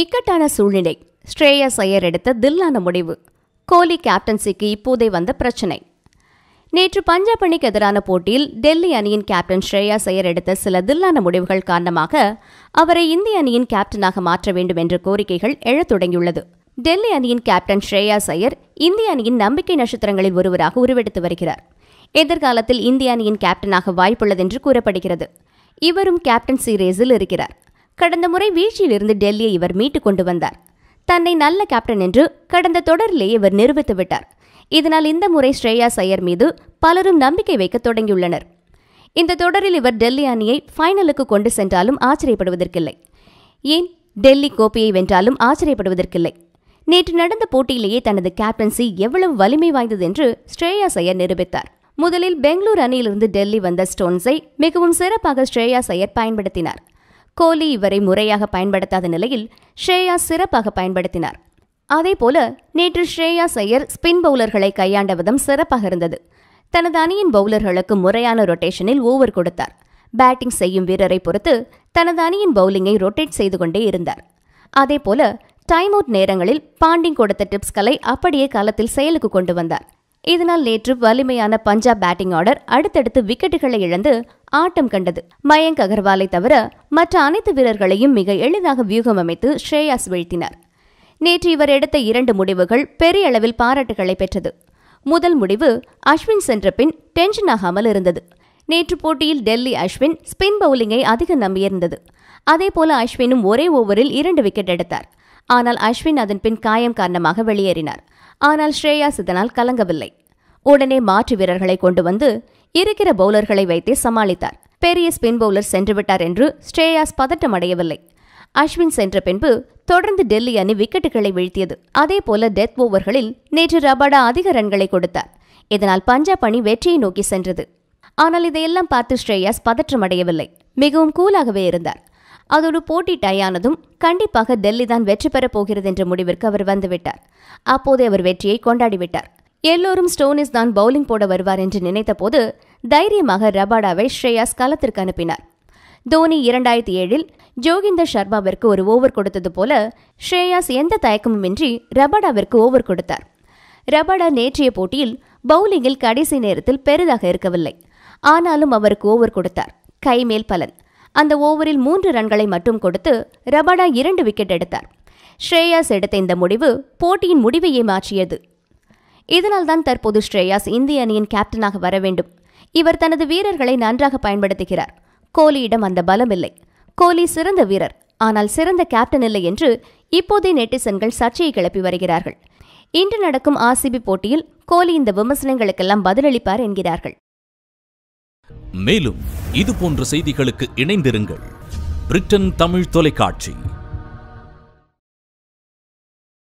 இக்கட்டான சூழ்நிலை ஸ்ரேயஸ் ஐயர் எடுத்த தில்லான முடிவு கோலி கேப்டன்சிக்கு இப்போதே வந்த பிரச்சனை நேற்று பஞ்சாப் அணிக்கு எதிரான போட்டியில் டெல்லி அணியின் கேப்டன் ஸ்ரேயா ஐயர் எடுத்த சில தில்லான முடிவுகள் காரணமாக அவரை இந்திய அணியின் கேப்டனாக மாற்ற வேண்டும் என்ற கோரிக்கைகள் எழத் தொடங்கியுள்ளது டெல்லி அணியின் கேப்டன் ஸ்ரேயா ஐயர் இந்திய அணியின் நம்பிக்கை நட்சத்திரங்களில் ஒருவராக உருவெடுத்து வருகிறார் எதிர்காலத்தில் இந்திய அணியின் கேப்டனாக வாய்ப்புள்ளது என்று கூறப்படுகிறது இவரும் கேப்டன் ரேஸில் இருக்கிறார் கடந்த முறை வீழ்ச்சியிலிருந்து டெல்லியை இவர் மீட்டுக் கொண்டு வந்தார் தன்னை நல்ல கேப்டன் என்று கடந்த தொடரிலே இவர் நிரூபித்து விட்டார் இதனால் இந்த முறை ஸ்ரேயா சையர் மீது பலரும் நம்பிக்கை வைக்க தொடங்கியுள்ளனர் இந்த தொடரில் இவர் டெல்லி அணியை ஃபைனலுக்கு கொண்டு சென்றாலும் ஆச்சரியப்படுவதற்கில்லை ஏன் டெல்லி கோப்பையை வென்றாலும் ஆச்சரியப்படுவதற்கில்லை நேற்று நடந்த போட்டியிலேயே தனது கேப்டன்சி எவ்வளவு வலிமை வாய்ந்தது என்று ஸ்ரேயா சையர் நிரூபித்தார் முதலில் பெங்களூர் அணியிலிருந்து டெல்லி வந்த ஸ்டோன்ஸை மிகவும் சிறப்பாக ஸ்ரேயா சையர் பயன்படுத்தினார் கோலி இவரை முறையாக பயன்படுத்தாத நிலையில் ஸ்ரேயா சிறப்பாக பயன்படுத்தினார் அதேபோல நேற்று ஸ்ரேயா செய்யர் ஸ்பின் பவுலர்களை கையாண்ட விதம் சிறப்பாக இருந்தது தனது அணியின் பவுலர்களுக்கு முறையான ரொட்டேஷனில் ஓவர் கொடுத்தார் பேட்டிங் செய்யும் வீரரை பொறுத்து தனது அணியின் பவுலிங்கை ரொட்டேட் செய்து கொண்டே இருந்தார் அதேபோல டைம் அவுட் நேரங்களில் பாண்டிங் கொடுத்த டிப்ஸ்களை அப்படியே காலத்தில் செயலுக்கு கொண்டு வந்தார் இதனால் நேற்று வலிமையான பஞ்சாப் பேட்டிங் ஆர்டர் அடுத்தடுத்து விக்கெட்டுகளை இழந்து ஆட்டம் கண்டது மயங்க் அகர்வாலை தவிர மற்ற அனைத்து வீரர்களையும் மிக எளிதாக வியூகம் அமைத்து ஸ்ரேயாஸ் வீழ்த்தினார் நேற்று இவர் எடுத்த இரண்டு முடிவுகள் பெரிய அளவில் பாராட்டுகளை பெற்றது முதல் முடிவு அஸ்வின் சென்ற பின் டென்ஷன் ஆகாமல் இருந்தது நேற்று போட்டியில் டெல்லி அஸ்வின் ஸ்பின் பவுலிங்கை அதிகம் நம்பியிருந்தது அதேபோல அஸ்வினும் ஒரே ஓவரில் இரண்டு விக்கெட் எடுத்தார் ஆனால் அஸ்வின் அதன் பின் காயம் காரணமாக வெளியேறினார் ஆனால் ஸ்ரேயாஸ் இதனால் கலங்கவில்லை உடனே மாற்று வீரர்களை கொண்டு வந்து இருக்கிற பவுலர்களை வைத்தே சமாளித்தார் பெரிய ஸ்பின் பவுலர் சென்றுவிட்டார் என்று ஸ்ரேயாஸ் அடையவில்லை அஸ்வின் சென்ற பின்பு தொடர்ந்து டெல்லி அணி விக்கெட்டுகளை வீழ்த்தியது அதே போல டெத் ஓவர்களில் நேற்று ரபாடா அதிக ரன்களை கொடுத்தார் இதனால் பஞ்சாப் அணி வெற்றியை நோக்கி சென்றது ஆனால் இதையெல்லாம் பார்த்து ஸ்ரேயாஸ் பதற்றமடையவில்லை மிகவும் கூலாகவே இருந்தார் அதோடு போட்டி டையானதும் கண்டிப்பாக டெல்லி தான் வெற்றி பெறப் போகிறது என்ற முடிவிற்கு அவர் வந்துவிட்டார் அப்போதே அவர் வெற்றியை கொண்டாடிவிட்டார் எல்லோரும் ஸ்டோனிஸ் தான் பவுலிங் போட வருவார் என்று நினைத்தபோது தைரியமாக ரபாடாவை ஸ்ரேயாஸ் களத்திற்கு அனுப்பினார் தோனி இரண்டாயிரத்தி ஏழில் ஜோகிந்தர் சர்மாவிற்கு ஒரு ஓவர் கொடுத்தது போல ஸ்ரேயாஸ் எந்த தயக்கமுமின்றி ரபாடாவிற்கு ஓவர் கொடுத்தார் ரபாடா நேற்றைய போட்டியில் பவுலிங்கில் கடைசி நேரத்தில் பெரிதாக இருக்கவில்லை ஆனாலும் அவருக்கு ஓவர் கொடுத்தார் கைமேல் பலன் அந்த ஓவரில் மூன்று ரன்களை மட்டும் கொடுத்து ரபாடா இரண்டு விக்கெட் எடுத்தார் ஸ்ரேயாஸ் எடுத்த இந்த முடிவு போட்டியின் முடிவையே மாற்றியது இதனால்தான் தற்போது ஸ்ரேயாஸ் இந்திய அணியின் கேப்டனாக வர வேண்டும் இவர் தனது வீரர்களை நன்றாக பயன்படுத்துகிறார் கோலியிடம் அந்த பலம் இல்லை கோலி சிறந்த வீரர் ஆனால் சிறந்த கேப்டன் இல்லை என்று இப்போதே நெட்டிசன்கள் சர்ச்சையை கிளப்பி வருகிறார்கள் இன்று நடக்கும் ஆசிபி போட்டியில் கோலி இந்த விமர்சனங்களுக்கெல்லாம் பதிலளிப்பார் என்கிறார்கள் மேலும் இது போன்ற செய்திகளுக்கு இணைந்திருங்கள் பிரிட்டன் தமிழ் தொலைக்காட்சி